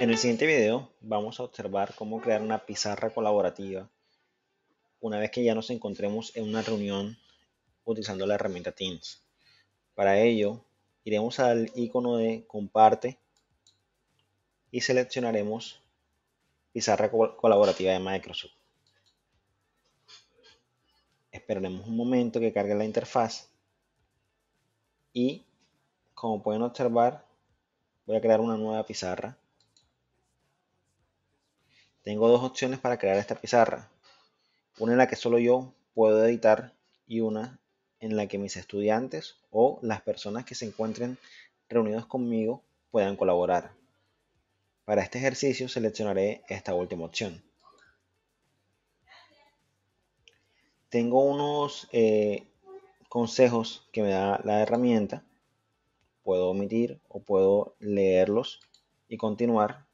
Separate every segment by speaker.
Speaker 1: En el siguiente video vamos a observar cómo crear una pizarra colaborativa una vez que ya nos encontremos en una reunión utilizando la herramienta Teams. Para ello iremos al icono de comparte y seleccionaremos pizarra colaborativa de Microsoft. Esperaremos un momento que cargue la interfaz y como pueden observar voy a crear una nueva pizarra tengo dos opciones para crear esta pizarra. Una en la que solo yo puedo editar y una en la que mis estudiantes o las personas que se encuentren reunidos conmigo puedan colaborar. Para este ejercicio seleccionaré esta última opción. Tengo unos eh, consejos que me da la herramienta. Puedo omitir o puedo leerlos y continuar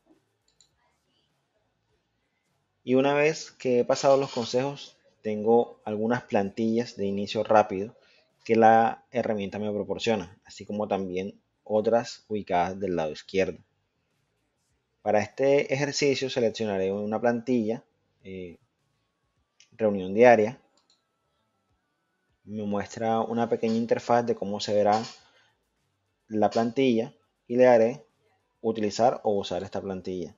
Speaker 1: y una vez que he pasado los consejos, tengo algunas plantillas de inicio rápido que la herramienta me proporciona, así como también otras ubicadas del lado izquierdo. Para este ejercicio seleccionaré una plantilla, eh, reunión diaria. Me muestra una pequeña interfaz de cómo se verá la plantilla y le haré utilizar o usar esta plantilla.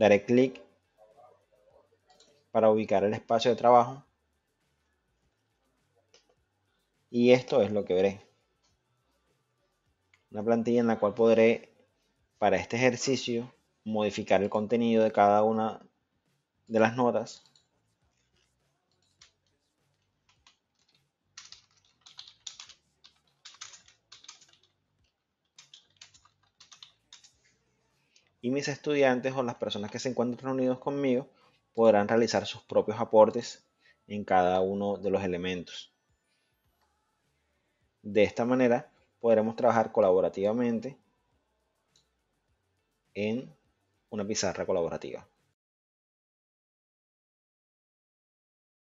Speaker 1: Daré clic para ubicar el espacio de trabajo. Y esto es lo que veré. Una plantilla en la cual podré, para este ejercicio, modificar el contenido de cada una de las notas y mis estudiantes o las personas que se encuentran reunidos conmigo podrán realizar sus propios aportes en cada uno de los elementos. De esta manera podremos trabajar colaborativamente en una pizarra colaborativa.